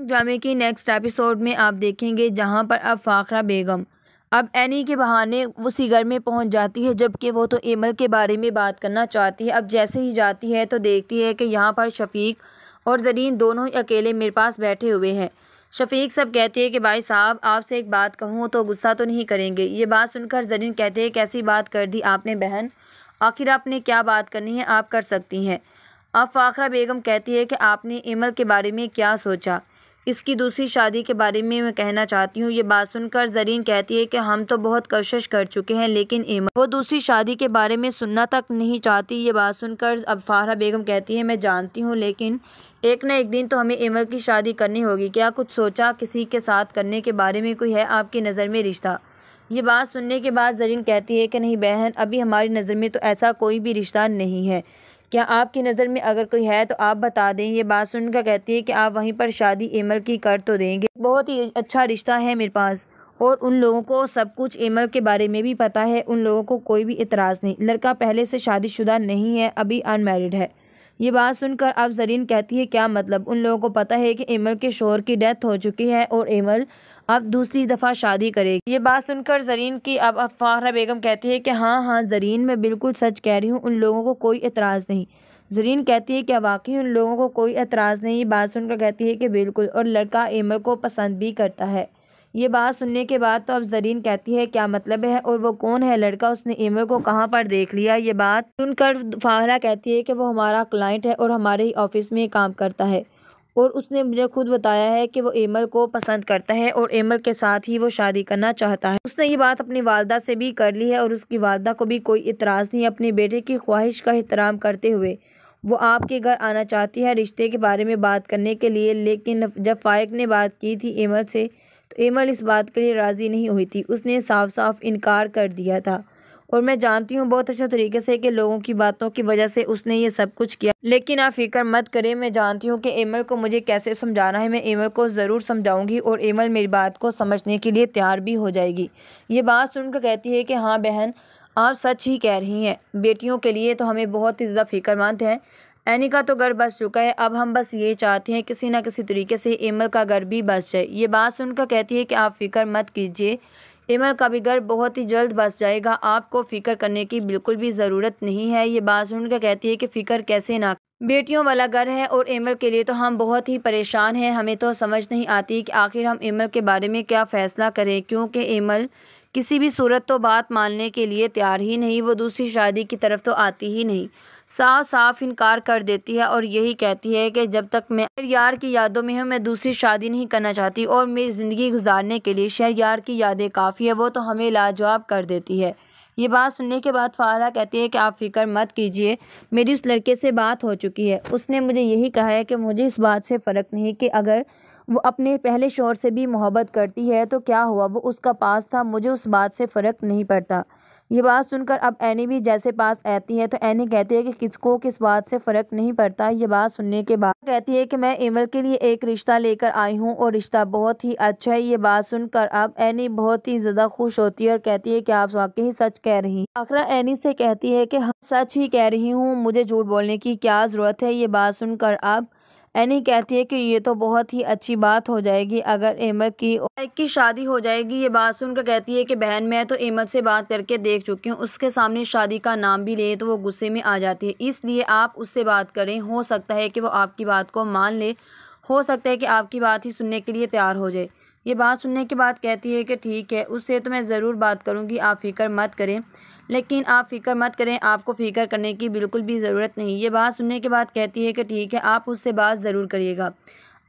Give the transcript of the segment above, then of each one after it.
ड्रामे की next episode में आप देखेंगे जहां पर अब फ़ाखरा बेगम अब एनी के बहाने वो सिगर में पहुंच जाती है जबकि वो तो एमल के बारे में बात करना चाहती है अब जैसे ही जाती है तो देखती है कि यहाँ पर शफीक और जरीन दोनों ही अकेले मेरे पास बैठे हुए हैं शफीक सब कहती है कि भाई साहब आपसे एक बात कहूँ तो गुस्सा तो नहीं करेंगे ये बात सुनकर जरीन कहते हैं कैसी बात कर दी आपने बहन आखिर आपने क्या बात करनी है आप कर सकती हैं अब फ़ाखरा बेगम कहती है कि आपने एमल के बारे में क्या सोचा इसकी दूसरी शादी के बारे में मैं कहना चाहती हूँ ये बात सुनकर जरीन कहती है कि हम तो बहुत कोशिश कर चुके हैं लेकिन एम वो दूसरी शादी के बारे में सुनना तक नहीं चाहती ये बात सुनकर अब फारा बेगम कहती है मैं जानती हूँ लेकिन एक न एक दिन तो हमें एमल की शादी करनी होगी क्या कुछ सोचा किसी के साथ करने के बारे में कोई है आपकी नज़र में रिश्ता ये बात सुनने के बाद जरीन कहती है कि नहीं बहन अभी हमारी नज़र में तो ऐसा कोई भी रिश्ता नहीं है क्या आपकी नज़र में अगर कोई है तो आप बता दें ये बात सुनकर कहती है कि आप वहीं पर शादी एमल की कर तो देंगे बहुत ही अच्छा रिश्ता है मेरे पास और उन लोगों को सब कुछ एमल के बारे में भी पता है उन लोगों को कोई भी इतराज़ नहीं लड़का पहले से शादीशुदा नहीं है अभी अनमेरिड है ये बात सुनकर अब जरीन कहती है क्या मतलब उन लोगों को पता है कि एमल के शोर की डेथ हो चुकी है और एमल अब दूसरी दफ़ा शादी करेगी ये बात सुनकर जरीन की अब फाहरा बेगम कहती है कि हाँ हाँ जरीन मैं बिल्कुल सच कह रही हूँ उन लोगों को कोई एतराज़ नहीं जरीन कहती है कि वाकई उन लोगों को कोई एतराज़ नहीं ये बात सुनकर कहती है कि बिल्कुल और लड़का एमर को पसंद भी करता है ये बात सुनने के बाद तो अब जरीन कहती है क्या मतलब है और वो कौन है लड़का उसने एमर को कहाँ पर देख लिया ये बात सुनकर फाहरा कहती है कि वो हमारा क्लाइंट है और हमारे ही ऑफिस में काम करता है और उसने मुझे खुद बताया है कि वो एमल को पसंद करता है और एमल के साथ ही वो शादी करना चाहता है उसने ये बात अपनी वालदा से भी कर ली है और उसकी वालदा को भी कोई इतराज़ नहीं अपने बेटे की ख्वाहिश का एहतराम करते हुए वो आपके घर आना चाहती है रिश्ते के बारे में बात करने के लिए लेकिन जब फ़ायक ने बात की थी एमल से तो एमल इस बात के लिए राज़ी नहीं हुई थी उसने साफ साफ इनकार कर दिया था और मैं जानती हूँ बहुत अच्छे तरीके से कि लोगों की बातों की वजह से उसने ये सब कुछ किया लेकिन आप फिक्र मत करें मैं जानती हूँ कि एमल को मुझे कैसे समझाना है मैं एमल को ज़रूर समझाऊंगी और एमल मेरी बात को समझने के लिए तैयार भी हो जाएगी ये बात सुनकर कहती है कि हाँ बहन आप सच ही कह रही हैं बेटियों के लिए तो हमें बहुत ही ज़्यादा फिक्रमंद हैं एनी का तो घर बस चुका है अब हम बस ये चाहते हैं किसी ना किसी तरीके से एमल का घर भी बस जाए ये बात सुनकर कहती है कि आप फिक्र मत कीजिए इमल का भी घर बहुत ही जल्द बस जाएगा आपको फ़िक्र करने की बिल्कुल भी ज़रूरत नहीं है ये बात सुनकर कहती है कि फ़िक्र कैसे ना बेटियों वाला घर है और एमल के लिए तो हम बहुत ही परेशान हैं हमें तो समझ नहीं आती कि आखिर हम एमल के बारे में क्या फ़ैसला करें क्योंकि एमल किसी भी सूरत तो बात मानने के लिए तैयार ही नहीं वो दूसरी शादी की तरफ तो आती ही नहीं साफ साफ इनकार कर देती है और यही कहती है कि जब तक मैं यार की यादों में हूँ मैं दूसरी शादी नहीं करना चाहती और मेरी ज़िंदगी गुजारने के लिए शहर यार की यादें काफ़ी है वो तो हमें लाजवाब कर देती है ये बात सुनने के बाद फारा कहती है कि आप फिक्र मत कीजिए मेरी उस लड़के से बात हो चुकी है उसने मुझे यही कहा है कि मुझे इस बात से फ़र्क नहीं कि अगर वो अपने पहले शोर से भी मोहब्बत करती है तो क्या हुआ वो उसका पास था मुझे उस बात से फ़र्क नहीं पड़ता ये बात सुनकर अब एनी भी जैसे पास आती है तो एनी कहती है कि किसको किस बात से फ़र्क नहीं पड़ता ये बात सुनने के बाद कहती है कि मैं एमल के लिए एक रिश्ता लेकर आई हूँ और रिश्ता बहुत ही अच्छा है ये बात सुनकर अब एनी बहुत ही ज़्यादा खुश होती है और कहती है कि आप वाकई ही सच कह रही आखरा एनी से कहती है कि हम हाँ, सच ही कह रही हूँ मुझे झूठ बोलने की क्या ज़रूरत है ये बात सुनकर अब एनी कहती है कि ये तो बहुत ही अच्छी बात हो जाएगी अगर एमल की की शादी हो जाएगी ये बात सुनकर कहती है कि बहन मैं तो एमल से बात करके देख चुकी हूँ उसके सामने शादी का नाम भी ले तो वो गुस्से में आ जाती है इसलिए आप उससे बात करें हो सकता है कि वो आपकी बात को मान ले हो सकता है कि आपकी बात ही सुनने के लिए तैयार हो जाए ये बात सुनने के बाद कहती है कि ठीक है उससे तो मैं ज़रूर बात करूँगी आप फिक्र मत करें लेकिन आप फ़िक्र मत करें आपको फ़िक्र करने की बिल्कुल भी ज़रूरत नहीं ये बात सुनने के बाद कहती है कि ठीक है आप उससे बात ज़रूर करिएगा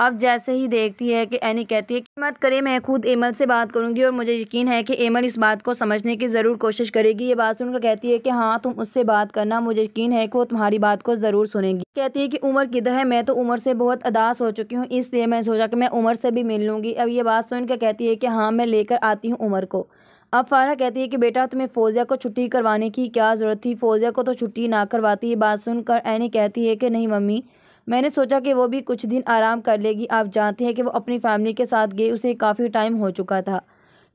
अब जैसे ही देखती है कि एनी कहती है कि मत करें मैं खुद एमल से बात करूंगी और मुझे यकीन है कि एमल इस बात को समझने की ज़रूर कोशिश करेगी ये बात सुनकर कहती है कि हाँ तुम उससे बात करना मुझे यकीन है कि वो तुम्हारी बात को ज़रूर सुनेगी कहती है कि उम्र किधर है मैं तो उम्र से बहुत अदास हो चुकी हूँ इसलिए मैं सोचा कि मैं उम्र से भी मिल लूँगी अब ये बात सुनकर कहती है कि हाँ मैं लेकर आती हूँ उम्र को अब फारा कहती है कि बेटा तुम्हें फ़ौजिया को छुट्टी करवाने की क्या ज़रूरत थी फ़ौजिया को तो छुट्टी ना करवाती ये बात सुनकर ऐनी कहती है कि नहीं मम्मी मैंने सोचा कि वो भी कुछ दिन आराम कर लेगी आप जानते हैं कि वो अपनी फैमिली के साथ गई उसे काफ़ी टाइम हो चुका था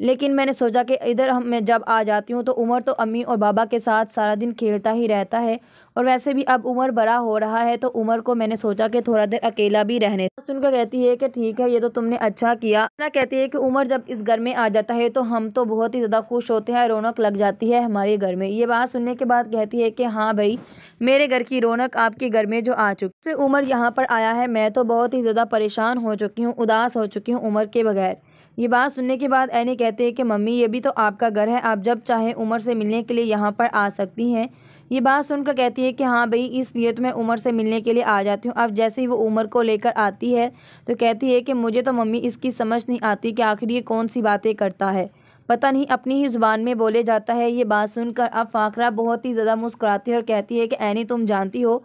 लेकिन मैंने सोचा कि इधर हम मैं जब आ जाती हूँ तो उमर तो अम्मी और बाबा के साथ सारा दिन खेलता ही रहता है और वैसे भी अब उमर बड़ा हो रहा है तो उमर को मैंने सोचा कि थोड़ा देर अकेला भी रहने सुनकर कहती है कि ठीक है ये तो तुमने अच्छा किया ना कहती है कि उमर जब इस घर में आ जाता है तो हम तो बहुत ही ज़्यादा खुश होते हैं रौनक लग जाती है हमारे घर में ये बात सुनने के बाद कहती है कि हाँ भाई मेरे घर की रौनक आपके घर में जो आ चुकी उम्र उमर यहाँ पर आया है मैं तो बहुत ही ज़्यादा परेशान हो चुकी हूँ उदास हो चुकी हूँ उमर के बगैर ये बात सुनने के बाद एनी कहती है कि मम्मी ये भी तो आपका घर है आप जब चाहें उमर से मिलने के लिए यहाँ पर आ सकती हैं ये बात सुनकर कहती है कि हाँ भाई इसलिए तो मैं उमर से मिलने के लिए आ जाती हूँ अब जैसे ही वो उमर को लेकर आती है तो कहती है कि मुझे तो मम्मी इसकी समझ नहीं आती कि आखिर ये कौन सी बातें करता है पता नहीं अपनी ही ज़ुबान में बोले जाता है ये बात सुनकर अब फ़ाखरा बहुत ही ज़्यादा मुस्कुराती है और कहती है कि ऐनी तुम जानती हो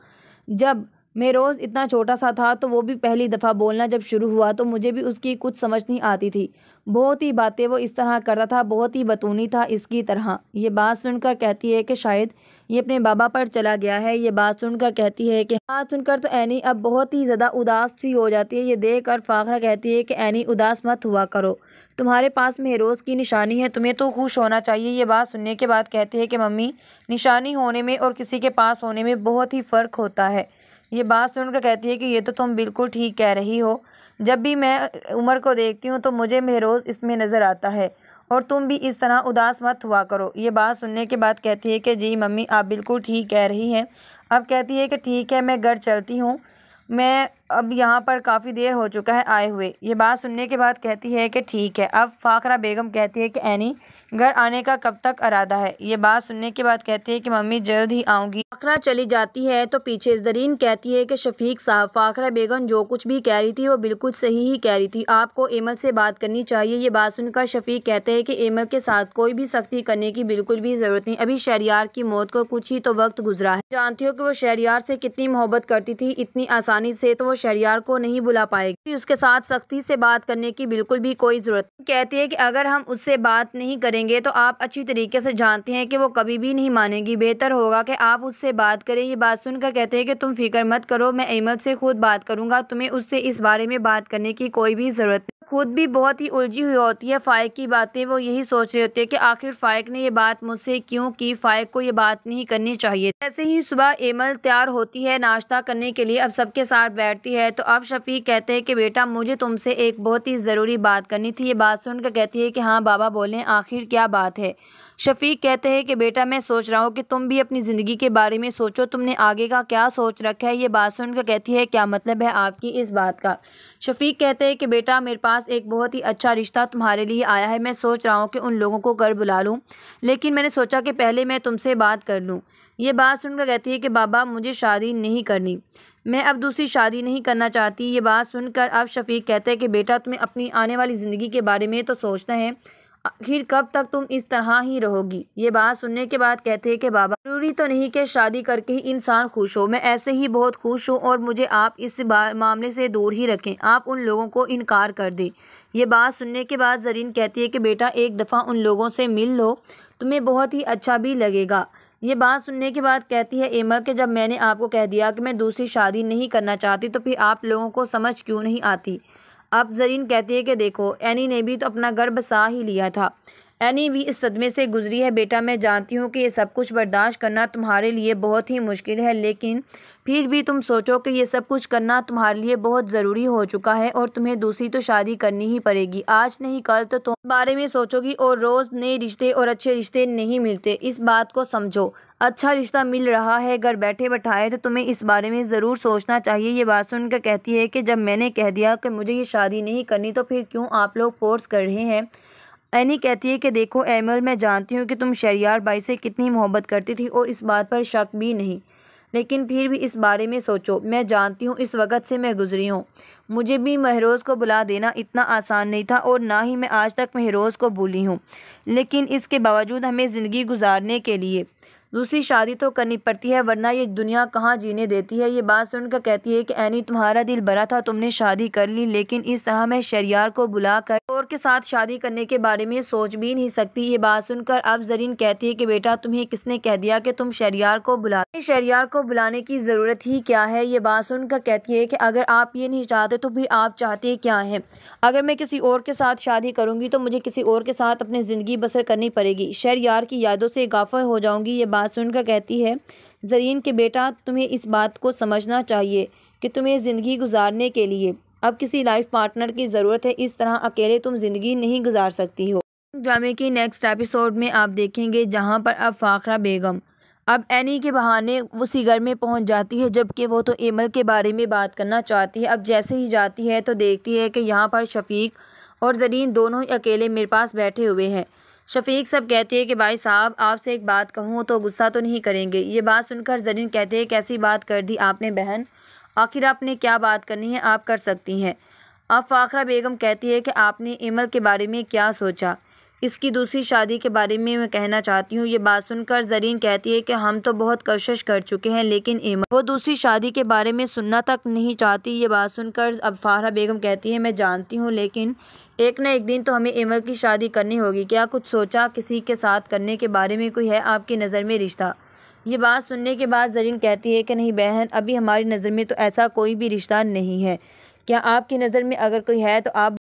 जब मैं रोज़ इतना छोटा सा था तो वो भी पहली दफ़ा बोलना जब शुरू हुआ तो मुझे भी उसकी कुछ समझ नहीं आती थी बहुत ही बातें वो इस तरह करता था बहुत ही बतूनी था इसकी तरह ये बात सुनकर कहती है कि शायद ये अपने बाबा पर चला गया है ये बात सुनकर कहती है कि बात हाँ, सुनकर तो एनी अब बहुत ही ज़्यादा उदास सी हो जाती है ये देख कर फाखरा कहती है कि एनी उदास मत हुआ करो तुम्हारे पास में रोज़ की निशानी है तुम्हें तो खुश होना चाहिए ये बात सुनने के बाद कहती है कि मम्मी निशानी होने में और किसी के पास होने में बहुत ही फ़र्क होता है ये बात सुनकर कहती है कि ये तो तुम बिल्कुल ठीक कह रही हो जब भी मैं उमर को देखती हूँ तो मुझे मेहरोज़ इसमें नज़र आता है और तुम भी इस तरह उदास मत हुआ करो ये बात सुनने के बाद कहती है कि जी मम्मी आप बिल्कुल ठीक कह रही हैं अब कहती है कि ठीक है मैं घर चलती हूँ मैं अब यहाँ पर काफ़ी देर हो चुका है आए हुए ये बात सुनने के बाद कहती है कि ठीक है अब फाखरा बेगम कहती है कि एनी घर आने का कब तक अरादा है ये बात सुनने के बाद कहती है कि मम्मी जल्द ही आऊँगी फाखरा चली जाती है तो पीछे जरीन कहती है कि शफीक साहब फाखरा बेगम जो कुछ भी कह रही थी वो बिल्कुल सही ही कह रही थी आपको एमल से बात करनी चाहिए ये बात सुनकर शफीक कहते हैं कि एमल के साथ कोई भी सख्ती करने की बिल्कुल भी ज़रूरत नहीं अभी शहरियार की मौत को कुछ ही तो वक्त गुजरा है जानती हो कि वो शहरियार से कितनी मोहब्बत करती थी इतनी आसानी से तो वो शहरियार को नहीं बुला पाएगी उसके साथ सख्ती से बात करने की बिल्कुल भी कोई ज़रूरत कहती है कि अगर हम उससे बात नहीं करेंगे तो आप अच्छी तरीके से जानते हैं कि वो कभी भी नहीं मानेगी बेहतर होगा कि आप उससे बात करें ये बात सुनकर कहते हैं कि तुम फिक्र मत करो मैं अहमद से खुद बात करूँगा तुम्हें उससे इस बारे में बात करने की कोई भी ज़रूरत खुद भी बहुत ही उलझी हुई होती है फ़ायक की बातें वो यही सोच रही होती है कि आखिर फ़ायक ने ये बात मुझसे क्यों की फ़ायक को ये बात नहीं करनी चाहिए ऐसे ही सुबह एमल तैयार होती है नाश्ता करने के लिए अब सबके साथ बैठती है तो अब शफी कहते हैं कि बेटा मुझे तुमसे एक बहुत ही ज़रूरी बात करनी थी ये बात सुनकर कहती है कि हाँ बाबा बोलें आखिर क्या बात है शफीक कहते हैं कि बेटा मैं सोच रहा हूँ कि तुम भी अपनी ज़िंदगी के बारे में सोचो तुमने आगे का क्या सोच रखा है ये बात सुनकर कहती है क्या मतलब है आपकी इस बात का शफीक कहते हैं कि बेटा मेरे पास पास एक बहुत ही अच्छा रिश्ता तुम्हारे लिए आया है मैं सोच रहा हूँ कि उन लोगों को घर बुला लूँ लेकिन मैंने सोचा कि पहले मैं तुमसे बात कर लूँ ये बात सुनकर कहती है कि बाबा मुझे शादी नहीं करनी मैं अब दूसरी शादी नहीं करना चाहती ये बात सुनकर अब शफीक कहते हैं कि बेटा तुम्हें अपनी आने वाली ज़िंदगी के बारे में तो सोचना है आखिर कब तक तुम इस तरह ही रहोगी ये बात सुनने के बाद कहते हैं कि बाबा जरूरी तो नहीं कि शादी करके ही इंसान खुश हो मैं ऐसे ही बहुत खुश हूँ और मुझे आप इस मामले से दूर ही रखें आप उन लोगों को इनकार कर दें ये बात सुनने के बाद जरीन कहती है कि बेटा एक दफ़ा उन लोगों से मिल लो तुम्हें बहुत ही अच्छा भी लगेगा ये बात सुनने के बाद कहती है एमर कि जब मैंने आपको कह दिया कि मैं दूसरी शादी नहीं करना चाहती तो फिर आप लोगों को समझ क्यों नहीं आती अब जरीन कहती है कि देखो एनी ने भी तो अपना गर्भ सा ही लिया था एनी भी इस सदमे से गुजरी है बेटा मैं जानती हूँ कि ये सब कुछ बर्दाश्त करना तुम्हारे लिए बहुत ही मुश्किल है लेकिन फिर भी तुम सोचो कि ये सब कुछ करना तुम्हारे लिए बहुत ज़रूरी हो चुका है और तुम्हें दूसरी तो शादी करनी ही पड़ेगी आज नहीं कल तो तुम बारे में सोचोगी और रोज़ नए रिश्ते और अच्छे रिश्ते नहीं मिलते इस बात को समझो अच्छा रिश्ता मिल रहा है घर बैठे बैठाए तो तुम्हें इस बारे में ज़रूर सोचना चाहिए ये बात सुनकर कहती है कि जब मैंने कह दिया कि मुझे ये शादी नहीं करनी तो फिर क्यों आप लोग फोर्स कर रहे हैं एनी कहती है कि देखो एमल मैं जानती हूँ कि तुम शरियार बाई से कितनी मोहब्बत करती थी और इस बात पर शक भी नहीं लेकिन फिर भी इस बारे में सोचो मैं जानती हूँ इस वक्त से मैं गुजरी हूँ मुझे भी महरोज़ को बुला देना इतना आसान नहीं था और ना ही मैं आज तक महरोज़ को भूली हूँ लेकिन इसके बावजूद हमें ज़िंदगी गुजारने के लिए दूसरी शादी तो करनी पड़ती है वरना ये दुनिया कहाँ जीने देती है ये बात सुनकर कहती है कि एनी तुम्हारा दिल भरा था तुमने शादी कर ली लेकिन इस तरह मैं शरियार को बुला कर और के साथ शादी करने के बारे में सोच भी नहीं सकती ये बात सुनकर अब जरीन कहती है कि बेटा तुम्हें किसने कह दिया कि तुम शरियार को बुला शरियार को बुलाने की ज़रूरत ही क्या है ये बात सुनकर कहती है कि अगर आप ये नहीं चाहते तो फिर आप चाहते क्या है अगर मैं किसी और के साथ शादी करूंगी तो मुझे किसी और के साथ अपनी ज़िंदगी बसर करनी पड़ेगी शरियार की यादों से गाफा हो जाऊंगी ये बात बात सुनकर कहती है जरीन के बेटा तुम्हें इस बात को समझना चाहिए कि तुम्हें ज़िंदगी गुजारने के लिए अब किसी लाइफ पार्टनर की ज़रूरत है इस तरह अकेले तुम ज़िंदगी नहीं गुजार सकती हो ड्रामे के नेक्स्ट एपिसोड में आप देखेंगे जहाँ पर अब फ़ाखरा बेगम अब एनी के बहाने उसी घर में पहुंच जाती है जबकि वो तो एमल के बारे में बात करना चाहती है अब जैसे ही जाती है तो देखती है कि यहाँ पर शफीक और जरीन दोनों ही अकेले मेरे पास बैठे हुए हैं शफीक सब कहती है कि भाई साहब आपसे एक बात कहूँ तो गुस्सा तो नहीं करेंगे ये बात सुनकर जरीन कहते हैं कैसी बात कर दी आपने बहन आखिर आपने क्या बात करनी है आप कर सकती हैं अब फ़ाखरा बेगम कहती है कि आपने इमल के बारे में क्या सोचा इसकी दूसरी शादी के बारे में मैं कहना चाहती हूँ ये बात सुनकर जरीन कहती है कि हम तो बहुत कोशिश कर चुके हैं लेकिन एमर वो दूसरी शादी के बारे में सुनना तक नहीं चाहती ये बात सुनकर अब फाहरा बेगम कहती है मैं जानती हूँ लेकिन एक ना एक दिन तो हमें एमर की शादी करनी होगी क्या कुछ सोचा किसी के साथ करने के बारे में कोई है आपकी नज़र में रिश्ता ये बात सुनने के बाद जरीन कहती है कि नहीं बहन अभी हमारी नज़र में तो ऐसा कोई भी रिश्ता नहीं है क्या आपकी नज़र में अगर कोई है तो आप